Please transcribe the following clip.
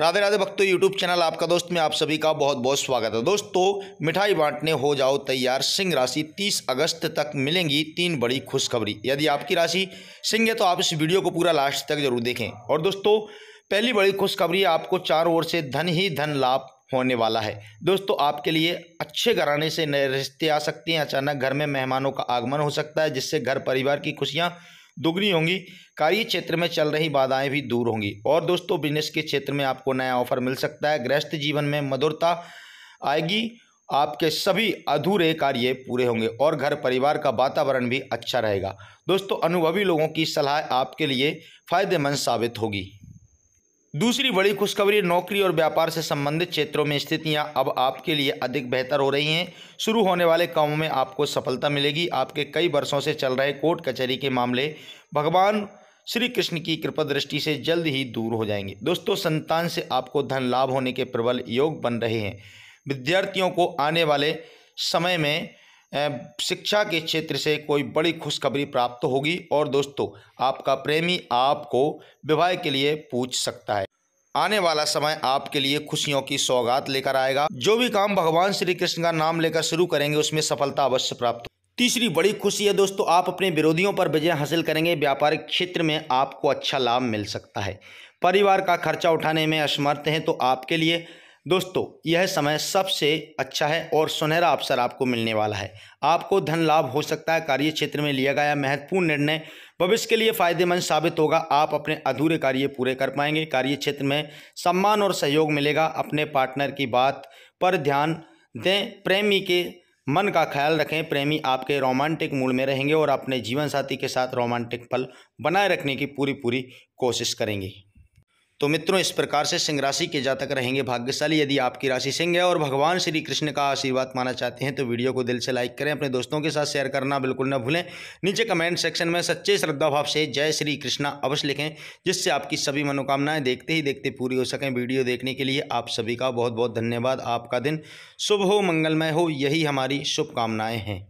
राधे राधे भक्तों YouTube channel आपका दोस्त में आप सभी का बहुत बहुत स्वागत है दोस्तों मिठाई बांटने हो जाओ तैयार सिंह राशि 30 अगस्त तक मिलेंगी तीन बड़ी खुशखबरी यदि आपकी राशि सिंह है तो आप इस वीडियो को पूरा लास्ट तक जरूर देखें और दोस्तों पहली बड़ी खुशखबरी आपको चार ओर से धन ही धन लाभ होने वाला है दोस्तों आपके लिए अच्छे घराने से नए रिश्ते आ सकते हैं अचानक घर में मेहमानों का आगमन हो सकता है जिससे घर परिवार की खुशियाँ दुगनी होंगी कार्य क्षेत्र में चल रही बाधाएं भी दूर होंगी और दोस्तों बिजनेस के क्षेत्र में आपको नया ऑफर मिल सकता है गृहस्थ जीवन में मधुरता आएगी आपके सभी अधूरे कार्य पूरे होंगे और घर परिवार का वातावरण भी अच्छा रहेगा दोस्तों अनुभवी लोगों की सलाह आपके लिए फायदेमंद साबित होगी दूसरी बड़ी खुशखबरी नौकरी और व्यापार से संबंधित क्षेत्रों में स्थितियां अब आपके लिए अधिक बेहतर हो रही हैं शुरू होने वाले कामों में आपको सफलता मिलेगी आपके कई वर्षों से चल रहे कोर्ट कचहरी के मामले भगवान श्री कृष्ण की कृपा दृष्टि से जल्द ही दूर हो जाएंगे दोस्तों संतान से आपको धन लाभ होने के प्रबल योग बन रहे हैं विद्यार्थियों को आने वाले समय में शिक्षा के क्षेत्र से कोई बड़ी खुशखबरी प्राप्त होगी और दोस्तों आपका प्रेमी आपको विवाह के लिए पूछ सकता है आने वाला समय आपके लिए खुशियों की सौगात लेकर आएगा जो भी काम भगवान श्री कृष्ण का नाम लेकर शुरू करेंगे उसमें सफलता अवश्य प्राप्त तीसरी बड़ी खुशी है दोस्तों आप अपने विरोधियों पर विजय हासिल करेंगे व्यापारिक क्षेत्र में आपको अच्छा लाभ मिल सकता है परिवार का खर्चा उठाने में असमर्थ हैं तो आपके लिए दोस्तों यह समय सबसे अच्छा है और सुनहरा अवसर आपको मिलने वाला है आपको धन लाभ हो सकता है कार्य क्षेत्र में लिया गया महत्वपूर्ण निर्णय भविष्य के लिए फायदेमंद साबित होगा आप अपने अधूरे कार्य पूरे कर पाएंगे कार्य क्षेत्र में सम्मान और सहयोग मिलेगा अपने पार्टनर की बात पर ध्यान दें प्रेमी के मन का ख्याल रखें प्रेमी आपके रोमांटिक मूड में रहेंगे और अपने जीवन साथी के साथ रोमांटिक पल बनाए रखने की पूरी पूरी कोशिश करेंगे तो मित्रों इस प्रकार से सिंह राशि के जातक रहेंगे भाग्यशाली यदि आपकी राशि सिंह है और भगवान श्री कृष्ण का आशीर्वाद माना चाहते हैं तो वीडियो को दिल से लाइक करें अपने दोस्तों के साथ शेयर करना बिल्कुल न भूलें नीचे कमेंट सेक्शन में सच्चे श्रद्धा भाव से जय श्री कृष्णा अवश्य लिखें जिससे आपकी सभी मनोकामनाएं देखते ही देखते पूरी हो सकें वीडियो देखने के लिए आप सभी का बहुत बहुत धन्यवाद आपका दिन शुभ हो मंगलमय हो यही हमारी शुभकामनाएँ हैं